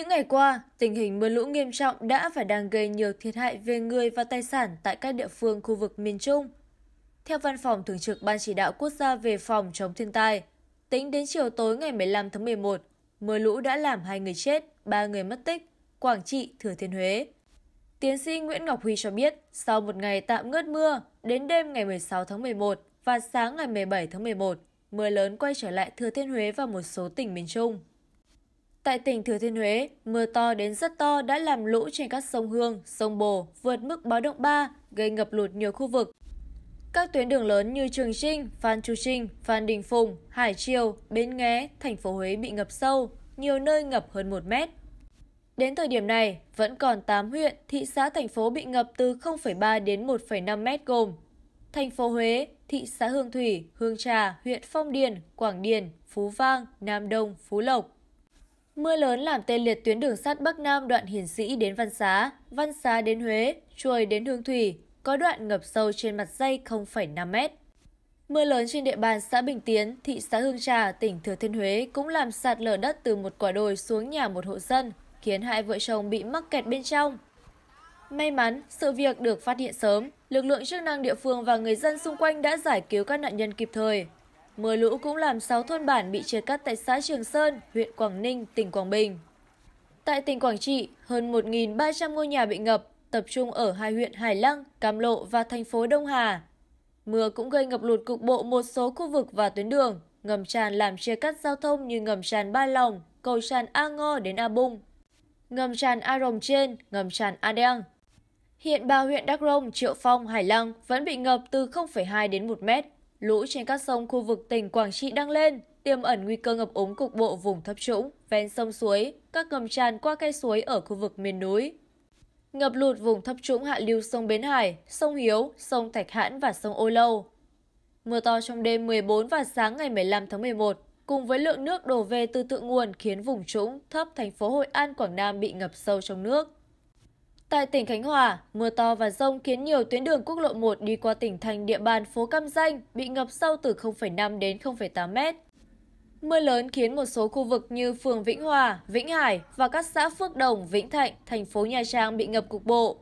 Những ngày qua, tình hình mưa lũ nghiêm trọng đã và đang gây nhiều thiệt hại về người và tài sản tại các địa phương khu vực miền Trung. Theo Văn phòng Thường trực Ban Chỉ đạo Quốc gia về phòng chống thiên tai, tính đến chiều tối ngày 15 tháng 11, mưa lũ đã làm hai người chết, ba người mất tích, Quảng Trị, Thừa Thiên Huế. Tiến sĩ Nguyễn Ngọc Huy cho biết, sau một ngày tạm ngớt mưa, đến đêm ngày 16 tháng 11 và sáng ngày 17 tháng 11, mưa lớn quay trở lại Thừa Thiên Huế và một số tỉnh miền Trung tại tỉnh thừa thiên huế mưa to đến rất to đã làm lũ trên các sông hương sông bồ vượt mức báo động ba gây ngập lụt nhiều khu vực các tuyến đường lớn như trường trinh phan chu trinh phan đình phùng hải triều bến nghé thành phố huế bị ngập sâu nhiều nơi ngập hơn một mét Đến thời điểm này, vẫn còn 8 huyện, thị xã thành phố bị ngập từ 0,3 đến 1,5 mét gồm thành phố Huế, thị xã Hương Thủy, Hương Trà, huyện Phong Điền, Quảng Điền, Phú Vang, Nam Đông, Phú Lộc mưa lớn làm tê liệt tuyến đường sắt bắc nam đoạn Hiền sĩ đến văn xá văn xá đến huế chuồi đến hương thủy có đoạn ngập sâu trên mặt dây 0,5 mét. Mưa lớn trên địa bàn xã Bình Tiến, thị xã Hương Trà, tỉnh Thừa Thiên Huế cũng làm sạt lở đất từ một quả đồi xuống nhà một hộ dân, khiến hai vợ chồng bị mắc kẹt bên trong. May mắn, sự việc được phát hiện sớm, lực lượng chức năng địa phương và người dân xung quanh đã giải cứu các nạn nhân kịp thời, mưa lũ cũng làm sáu thôn bản bị chia cắt tại xã trường sơn huyện quảng ninh tỉnh quảng bình tại tỉnh quảng trị hơn 1.300 ngôi nhà bị ngập tập trung ở hai huyện hải lăng cam lộ và thành phố đông hà mưa cũng gây ngập lụt cục bộ một số khu vực và tuyến đường ngầm tràn làm chia cắt giao thông như ngầm tràn ba lòng cầu tràn a ngo đến a bung ngầm tràn a rồng trên ngầm tràn a Đăng. Hiện ba huyện Đắk Rông, Triệu Phong, Hải Lăng vẫn bị ngập từ 0,2 đến 1 mét, lũ trên các sông khu vực tỉnh quảng trị đang lên tiềm ẩn nguy cơ ngập úng cục bộ vùng thấp trũng ven sông suối các ngầm tràn qua khe suối ở khu vực miền núi ngập lụt vùng thấp trũng hạ lưu sông Bến Hải, sông Hiếu, sông Thạch Hãn và sông Ô Lâu. Mưa to trong đêm 14 và sáng ngày 15 tháng 11, cùng với lượng nước đổ về từ thượng nguồn khiến vùng trũng thấp thành phố Hội An, Quảng Nam bị ngập sâu trong nước tại tỉnh khánh hòa mưa to và rông khiến nhiều tuyến đường quốc lộ một đi qua tỉnh thành địa bàn phố cam danh bị ngập sâu từ năm đến tám mét mưa lớn khiến một số khu vực như phường vĩnh hòa vĩnh hải và các xã phước đồng vĩnh thạnh thành phố nha trang bị ngập cục bộ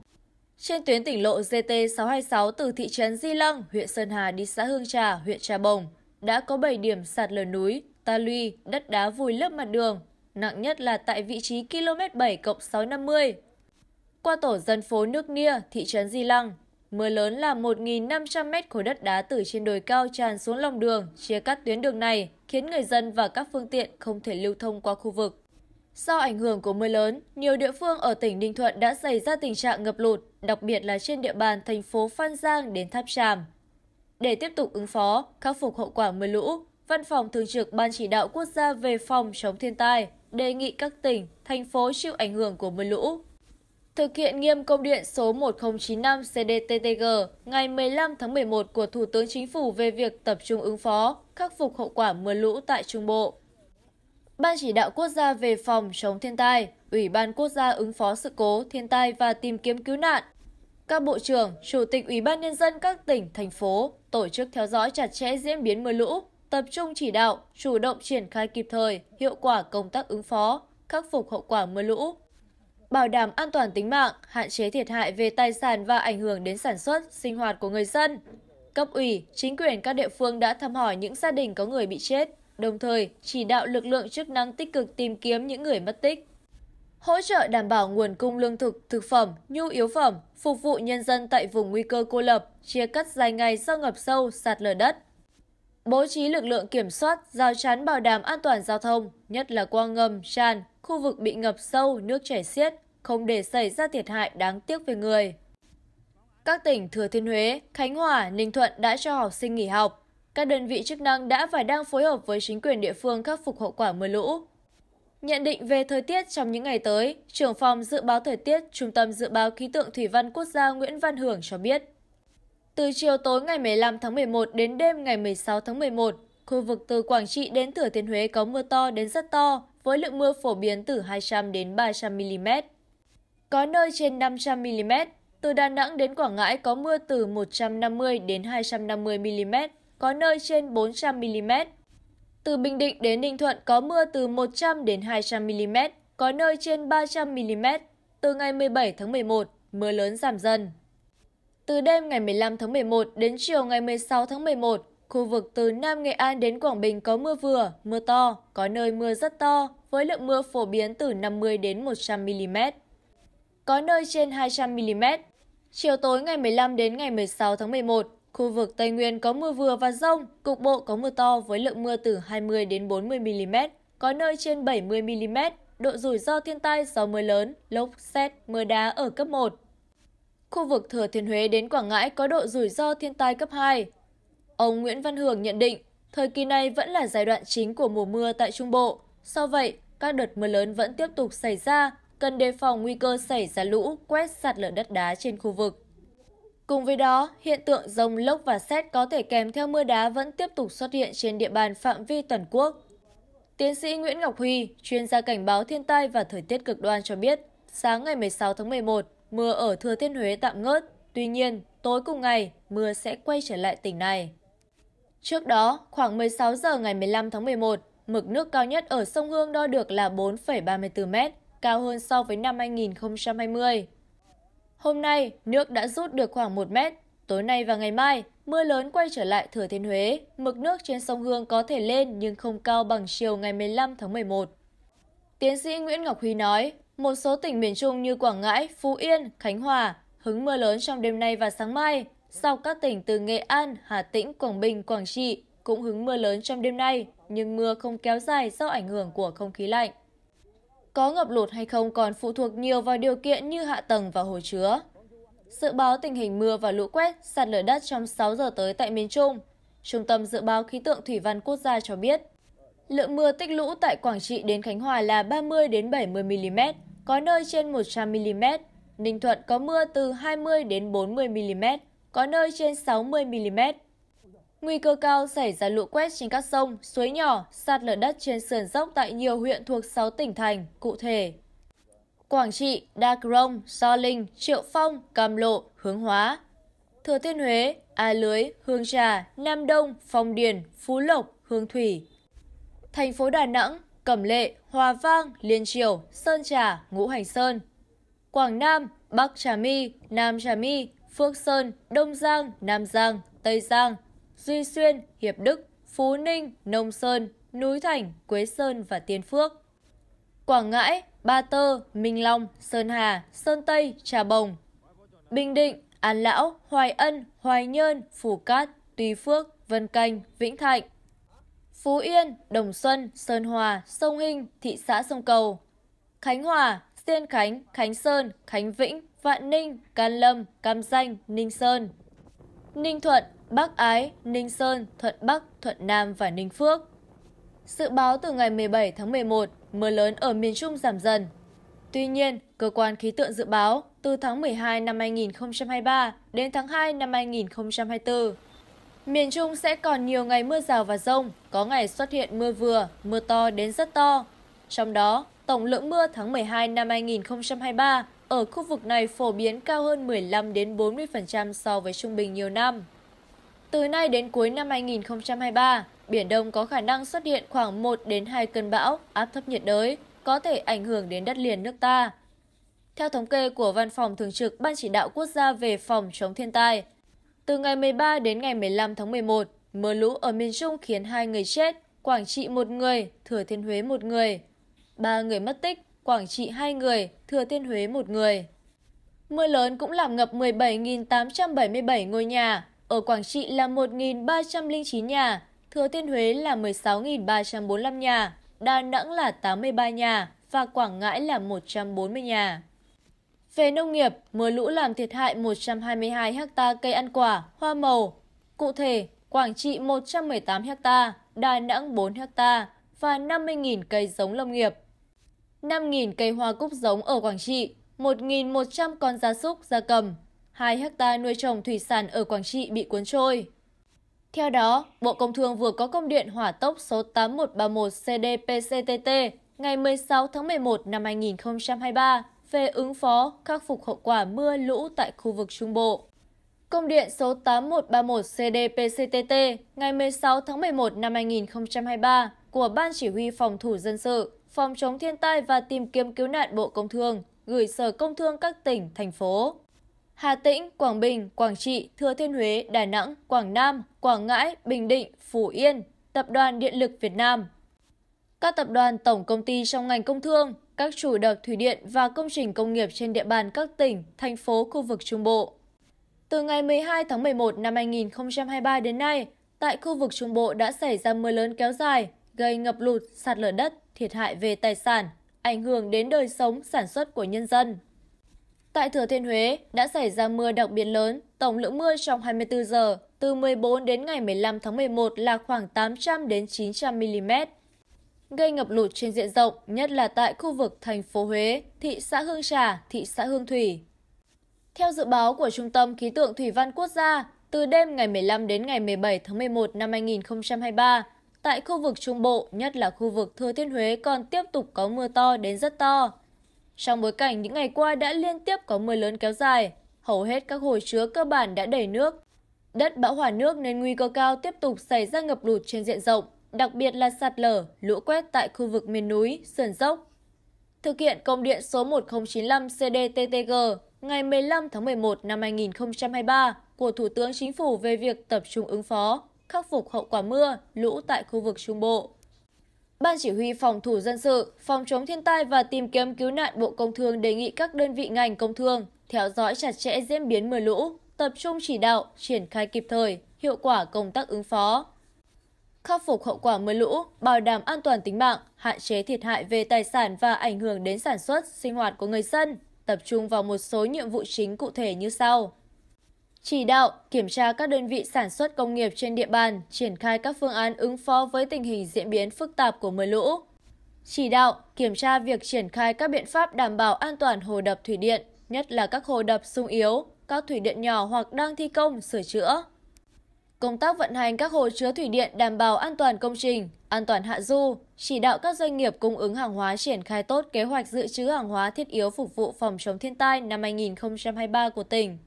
trên tuyến tỉnh lộ gt 626 từ thị trấn di lăng huyện sơn hà đi xã hương trà huyện trà bồng đã có 7 điểm sạt lở núi ta luy đất đá vùi lấp mặt đường nặng nhất là tại vị trí km 7 650 qua tổ dân phố nước nia thị trấn di lăng mưa lớn là một năm trăm linh mét khối đất đá từ trên đồi cao tràn xuống lòng đường chia cắt tuyến đường này khiến người dân và các phương tiện không thể lưu thông qua khu vực do ảnh hưởng của mưa lớn nhiều địa phương ở tỉnh ninh thuận đã xảy ra tình trạng ngập lụt đặc biệt là trên địa bàn thành phố phan giang đến tháp tràm để tiếp tục ứng phó khắc phục hậu quả mưa lũ văn phòng thường trực ban chỉ đạo quốc gia về phòng chống thiên tai đề nghị các tỉnh thành phố chịu ảnh hưởng của mưa lũ thực hiện nghiêm công điện số 1095 cdttg ngày 15 tháng 11 của thủ tướng chính phủ về việc tập trung ứng phó khắc phục hậu quả mưa lũ tại trung bộ Ban chỉ đạo quốc gia về phòng chống thiên tai, Ủy ban quốc gia ứng phó sự cố, thiên tai và tìm kiếm cứu nạn, các bộ trưởng, chủ tịch Ủy ban nhân dân các tỉnh, thành phố tổ chức theo dõi chặt chẽ diễn biến mưa lũ, tập trung chỉ đạo, chủ động triển khai kịp thời, hiệu quả công tác ứng phó, khắc phục hậu quả mưa lũ, bảo đảm an toàn tính mạng hạn chế thiệt hại về tài sản và ảnh hưởng đến sản xuất sinh hoạt của người dân cấp ủy chính quyền các địa phương đã thăm hỏi những gia đình có người bị chết đồng thời chỉ đạo lực lượng chức năng tích cực tìm kiếm những người mất tích hỗ trợ đảm bảo nguồn cung lương thực thực phẩm nhu yếu phẩm phục vụ nhân dân tại vùng nguy cơ cô lập chia cắt dài ngày do ngập sâu sạt lở đất bố trí lực lượng kiểm soát giao chắn bảo đảm an toàn giao thông nhất là qua ngầm tràn khu vực bị ngập sâu nước chảy xiết không để xảy ra thiệt hại đáng tiếc về người các tỉnh thừa thiên huế khánh hòa ninh thuận đã cho học sinh nghỉ học các đơn vị chức năng đã và đang phối hợp với chính quyền địa phương khắc phục hậu quả mưa lũ nhận định về thời tiết trong những ngày tới trưởng phòng dự báo thời tiết trung tâm dự báo khí tượng thủy văn quốc gia nguyễn văn hưởng cho biết từ chiều tối ngày 15 tháng 11 đến đêm ngày 16 tháng 11, khu vực từ Quảng Trị đến Thừa Thiên Huế có mưa to đến rất to, với lượng mưa phổ biến từ 200 đến 300 mm có nơi trên năm trăm mm từ đà nẵng đến quảng ngãi có mưa từ một trăm năm mươi đến hai trăm năm mươi mm có nơi trên bốn trăm mm từ bình định đến ninh thuận có mưa từ một trăm linh hai trăm mm có nơi trên ba trăm mm từ ngày 17 tháng 11 mưa lớn giảm dần từ đêm ngày 15 tháng 11 đến chiều ngày 16 tháng 11, khu vực từ Nam Nghệ An đến Quảng Bình có mưa vừa, mưa to, có nơi mưa rất to, với lượng mưa phổ biến từ 50 đến 100 mm có nơi trên hai trăm mm. Chiều tối ngày 15 đến ngày 16 tháng 11, khu vực Tây Nguyên có mưa vừa và rông, cục bộ có mưa to với lượng mưa từ 20 đến 40 mm, có nơi trên 70 mm, độ rủi ro thiên tai gió mưa lớn, lốc, xét, mưa đá ở cấp 1. Khu vực Thừa Thiên Huế đến Quảng Ngãi có độ rủi ro thiên tai cấp 2. Ông Nguyễn Văn Hưởng nhận định, thời kỳ này vẫn là giai đoạn chính của mùa mưa tại Trung Bộ. Do vậy, các đợt mưa lớn vẫn tiếp tục xảy ra cần đề phòng nguy cơ xảy ra lũ quét sạt lở đất đá trên khu vực cùng với đó hiện tượng rông lốc và xét có thể kèm theo mưa đá vẫn tiếp tục xuất hiện trên địa bàn phạm vi toàn quốc tiến sĩ nguyễn ngọc huy chuyên gia cảnh báo thiên tai và thời tiết cực đoan cho biết sáng ngày 16 tháng 11 mưa ở thừa thiên huế tạm ngớt tuy nhiên tối cùng ngày mưa sẽ quay trở lại tỉnh này Trước đó, khoảng 16 giờ ngày 15 tháng 11, mực nước cao nhất ở sông Hương đo được là 4,34 mét, cao hơn so với năm 2020. Hôm nay, nước đã rút được khoảng 1 mét. Tối nay và ngày mai, mưa lớn quay trở lại Thừa Thiên Huế. Mực nước trên sông Hương có thể lên nhưng không cao bằng chiều ngày 15 tháng 11. Tiến sĩ Nguyễn Ngọc Huy nói, một số tỉnh miền Trung như Quảng Ngãi, Phú Yên, Khánh Hòa hứng mưa lớn trong đêm nay và sáng mai. Sau các tỉnh từ Nghệ An, Hà Tĩnh, Quảng Bình, Quảng Trị cũng hứng mưa lớn trong đêm nay, nhưng mưa không kéo dài do ảnh hưởng của không khí lạnh có ngập lụt hay không còn phụ thuộc nhiều vào điều kiện như hạ tầng và hồ chứa. Dự báo tình hình mưa và lũ quét, sạt lở đất trong 6 giờ tới tại miền Trung. Trung tâm Dự báo Khí tượng Thủy văn Quốc gia cho biết, lượng mưa tích lũ tại Quảng Trị đến Khánh Hòa là 30 đến 70 mm, có nơi trên 100 mm. Ninh Thuận có mưa từ 20 đến 40 mm, có nơi trên 60 mm nguy cơ cao xảy ra lũ quét trên các sông suối nhỏ sạt lở đất trên sườn dốc tại nhiều huyện thuộc sáu tỉnh thành cụ thể quảng trị đa crông gio linh triệu phong cam lộ hướng hóa thừa thiên huế a lưới hương trà nam đông phong điền phú lộc hương thủy thành phố đà nẵng cẩm lệ hòa vang liên triều sơn trà ngũ hành sơn quảng nam bắc trà my nam trà my phước sơn đông giang nam giang tây giang duy xuyên hiệp đức phú ninh nông sơn núi thành quế sơn và tiên phước quảng ngãi ba tơ minh long sơn hà sơn tây trà bồng bình định an lão hoài ân hoài nhơn Phủ cát tuy phước vân canh vĩnh thạnh phú yên đồng xuân sơn hòa sông hinh thị xã sông cầu khánh hòa Tiên Khánh, Khánh Sơn, Khánh Vĩnh, Vạn Ninh, Can Lâm, Cam Danh, Ninh Sơn. Ninh Thuận, Bắc Ái, Ninh Sơn, Thuận Bắc, Thuận Nam và Ninh Phước. Dự báo từ ngày 17 tháng 11, mưa lớn ở miền Trung giảm dần. Tuy nhiên, cơ quan khí tượng dự báo từ tháng 12 năm 2023 đến tháng 2 năm 2024, miền Trung sẽ còn nhiều ngày mưa rào và rông, có ngày xuất hiện mưa vừa, mưa to đến rất to. Trong đó, tổng lượng mưa tháng 12 năm 2023 ở khu vực này phổ biến cao hơn 15 đến 40% so với trung bình nhiều năm. Từ nay đến cuối năm 2023, Biển Đông có khả năng xuất hiện khoảng 1 đến 2 cơn bão áp thấp nhiệt đới, có thể ảnh hưởng đến đất liền nước ta. Theo thống kê của Văn phòng Thường trực Ban Chỉ đạo Quốc gia về phòng chống thiên tai, từ ngày 13 đến ngày 15 tháng 11, mưa lũ ở miền Trung khiến hai người chết, Quảng Trị một người, Thừa Thiên Huế một người. Ba người mất tích, Quảng Trị hai người, Thừa Thiên Huế một người. Mưa lớn cũng làm ngập 17.877 ngôi nhà, ở quảng trị là một ba trăm linh chín nhà thừa thiên huế là một mươi sáu ba trăm bốn mươi năm nhà đà nẵng là tám mươi ba nhà và quảng ngãi là một trăm bốn mươi nhà về nông nghiệp, mưa lũ làm thiệt hại 122 ha cây ăn quả, hoa màu. Cụ thể, Quảng Trị 118 ha, Đà Nẵng 4 ha và 50.000 cây giống lâm nghiệp. 5.000 cây hoa cúc giống ở Quảng Trị, 1.100 con gia súc, gia cầm, hai hectare nuôi trồng thủy sản ở Quảng Trị bị cuốn trôi. Theo đó, Bộ Công Thương vừa có công điện hỏa tốc số 8131 CDPCTT ngày 16 tháng 11 năm 2023 về ứng phó khắc phục hậu quả mưa lũ tại khu vực Trung Bộ. Công điện số 8131 CDPCTT ngày 16 tháng 11 năm 2023 của Ban Chỉ huy Phòng thủ Dân sự, Phòng chống thiên tai và tìm kiếm cứu nạn Bộ Công Thương gửi Sở Công Thương các tỉnh, thành phố hà tĩnh quảng bình quảng trị thừa thiên huế đà nẵng quảng nam quảng ngãi bình định phú yên tập đoàn điện lực việt nam các tập đoàn tổng công ty trong ngành công thương các chủ đập thủy điện và công trình công nghiệp trên địa bàn các tỉnh, thành phố khu vực Trung Bộ. Từ ngày 12 tháng 11 năm 2023 đến nay, tại khu vực Trung Bộ đã xảy ra mưa lớn kéo dài, gây ngập lụt, sạt lở đất, thiệt hại về tài sản, ảnh hưởng đến đời sống sản xuất của nhân dân tại thừa thiên huế đã xảy ra mưa đặc biệt lớn tổng lượng mưa trong 24 giờ từ 14 đến ngày 15 tháng 11 là khoảng 800 đến 900 mm gây ngập lụt trên diện rộng nhất là tại khu vực thành phố huế thị xã hương trà thị xã hương thủy theo dự báo của Trung tâm Khí tượng Thủy văn Quốc gia, từ đêm ngày 15 đến ngày 17 tháng 11 năm 2023, tại khu vực Trung Bộ, nhất là khu vực Thừa Thiên Huế còn tiếp tục có mưa to đến rất to, trong bối cảnh những ngày qua đã liên tiếp có mưa lớn kéo dài hầu hết các hồ chứa cơ bản đã đầy nước đất bão hòa nước nên nguy cơ cao tiếp tục xảy ra ngập lụt trên diện rộng đặc biệt là sạt lở lũ quét tại khu vực miền núi sườn dốc thực hiện công điện số 1095 CDTTG ngày 15 tháng 11 năm 2023 của Thủ tướng Chính phủ về việc tập trung ứng phó, khắc phục hậu quả mưa, lũ tại khu vực Trung Bộ. Ban chỉ huy phòng thủ dân sự, phòng chống thiên tai và tìm kiếm cứu nạn Bộ Công Thương đề nghị các đơn vị ngành công thương theo dõi chặt chẽ diễn biến mưa lũ, tập trung chỉ đạo, triển khai kịp thời, hiệu quả công tác ứng phó. Khắc phục hậu quả mưa lũ, bảo đảm an toàn tính mạng, hạn chế thiệt hại về tài sản và ảnh hưởng đến sản xuất, sinh hoạt của người dân, tập trung vào một số nhiệm vụ chính cụ thể như sau chỉ đạo kiểm tra các đơn vị sản xuất công nghiệp trên địa bàn triển khai các phương án ứng phó với tình hình diễn biến phức tạp của mưa lũ chỉ đạo kiểm tra việc triển khai các biện pháp đảm bảo an toàn hồ đập thủy điện nhất là các hồ đập sung yếu các thủy điện nhỏ hoặc đang thi công sửa chữa công tác vận hành các hồ chứa thủy điện đảm bảo an toàn công trình an toàn hạ du chỉ đạo các doanh nghiệp cung ứng hàng hóa triển khai tốt kế hoạch dự trữ hàng hóa thiết yếu phục vụ phòng chống thiên tai năm 2023 của tỉnh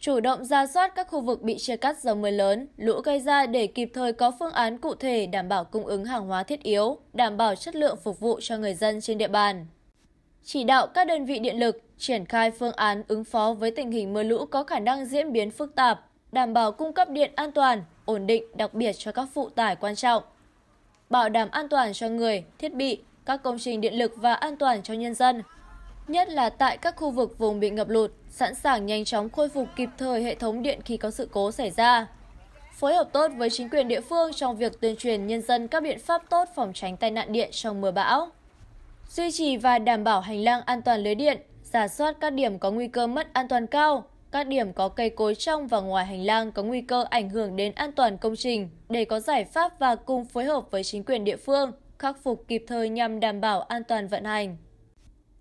chủ động ra soát các khu vực bị chia cắt do mưa lớn lũ gây ra để kịp thời có phương án cụ thể đảm bảo cung ứng hàng hóa thiết yếu đảm bảo chất lượng phục vụ cho người dân trên địa bàn chỉ đạo các đơn vị điện lực triển khai phương án ứng phó với tình hình mưa lũ có khả năng diễn biến phức tạp đảm bảo cung cấp điện an toàn ổn định đặc biệt cho các phụ tải quan trọng bảo đảm an toàn cho người thiết bị các công trình điện lực và an toàn cho nhân dân nhất là tại các khu vực vùng bị ngập lụt sẵn sàng nhanh chóng khôi phục kịp thời hệ thống điện khi có sự cố xảy ra phối hợp tốt với chính quyền địa phương trong việc tuyên truyền nhân dân các biện pháp tốt phòng tránh tai nạn điện trong mưa bão duy trì và đảm bảo hành lang an toàn lưới điện giả soát các điểm có nguy cơ mất an toàn cao các điểm có cây cối trong và ngoài hành lang có nguy cơ ảnh hưởng đến an toàn công trình để có giải pháp và cùng phối hợp với chính quyền địa phương khắc phục kịp thời nhằm đảm bảo an toàn vận hành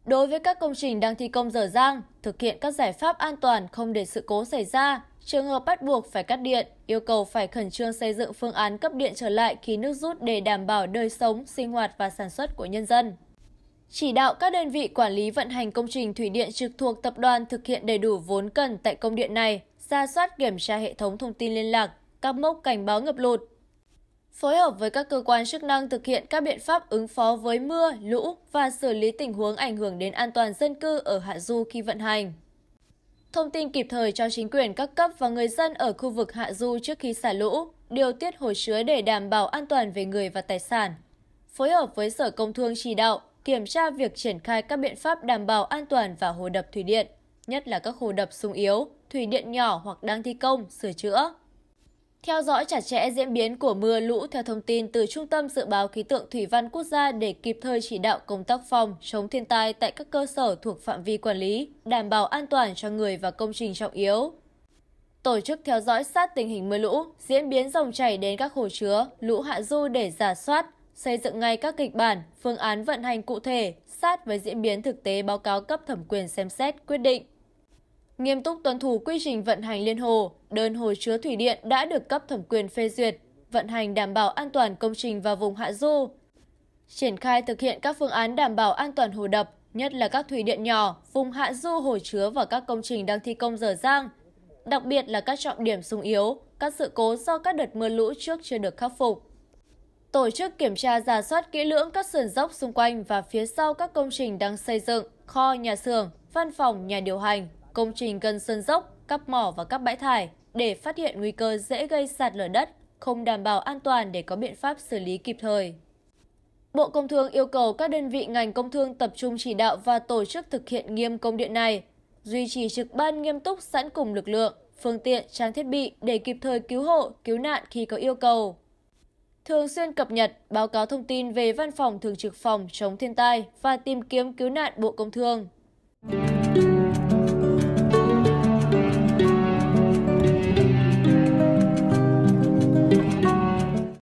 đối với các công trình đang thi công dở dang thực hiện các giải pháp an toàn không để sự cố xảy ra trường hợp bắt buộc phải cắt điện yêu cầu phải khẩn trương xây dựng phương án cấp điện trở lại khi nước rút để đảm bảo đời sống sinh hoạt và sản xuất của nhân dân chỉ đạo các đơn vị quản lý vận hành công trình thủy điện trực thuộc tập đoàn thực hiện đầy đủ vốn cần tại công điện này ra soát kiểm tra hệ thống thông tin liên lạc các mốc cảnh báo ngập lụt phối hợp với các cơ quan chức năng thực hiện các biện pháp ứng phó với mưa, lũ và xử lý tình huống ảnh hưởng đến an toàn dân cư ở Hạ Du khi vận hành. Thông tin kịp thời cho chính quyền các cấp và người dân ở khu vực Hạ Du trước khi xả lũ, điều tiết hồ chứa để đảm bảo an toàn về người và tài sản. Phối hợp với Sở Công Thương chỉ đạo, kiểm tra việc triển khai các biện pháp đảm bảo an toàn và hồ đập thủy điện, nhất là các hồ đập sung yếu, thủy điện nhỏ hoặc đang thi công, sửa chữa theo dõi chặt chẽ diễn biến của mưa lũ theo thông tin từ trung tâm dự báo khí tượng thủy văn quốc gia để kịp thời chỉ đạo công tác phòng chống thiên tai tại các cơ sở thuộc phạm vi quản lý đảm bảo an toàn cho người và công trình trọng yếu tổ chức theo dõi sát tình hình mưa lũ diễn biến dòng chảy đến các hồ chứa lũ hạ du để giả soát xây dựng ngay các kịch bản phương án vận hành cụ thể sát với diễn biến thực tế báo cáo cấp thẩm quyền xem xét quyết định nghiêm túc tuân thủ quy trình vận hành liên hồ đơn hồ chứa thủy điện đã được cấp thẩm quyền phê duyệt vận hành đảm bảo an toàn công trình và vùng hạ du triển khai thực hiện các phương án đảm bảo an toàn hồ đập nhất là các thủy điện nhỏ vùng hạ du hồ chứa và các công trình đang thi công dở dang đặc biệt là các trọng điểm sung yếu các sự cố do các đợt mưa lũ trước chưa được khắc phục tổ chức kiểm tra giả soát kỹ lưỡng các sườn dốc xung quanh và phía sau các công trình đang xây dựng kho nhà xưởng văn phòng nhà điều hành công trình gần sơn dốc cắp mỏ và các bãi thải để phát hiện nguy cơ dễ gây sạt lở đất không đảm bảo an toàn để có biện pháp xử lý kịp thời. Bộ Công Thương yêu cầu các đơn vị ngành công thương tập trung chỉ đạo và tổ chức thực hiện nghiêm công điện này, duy trì trực ban nghiêm túc sẵn cùng lực lượng, phương tiện, trang thiết bị để kịp thời cứu hộ, cứu nạn khi có yêu cầu. Thường xuyên cập nhật, báo cáo thông tin về Văn phòng Thường trực Phòng chống thiên tai và tìm kiếm cứu nạn Bộ Công Thương.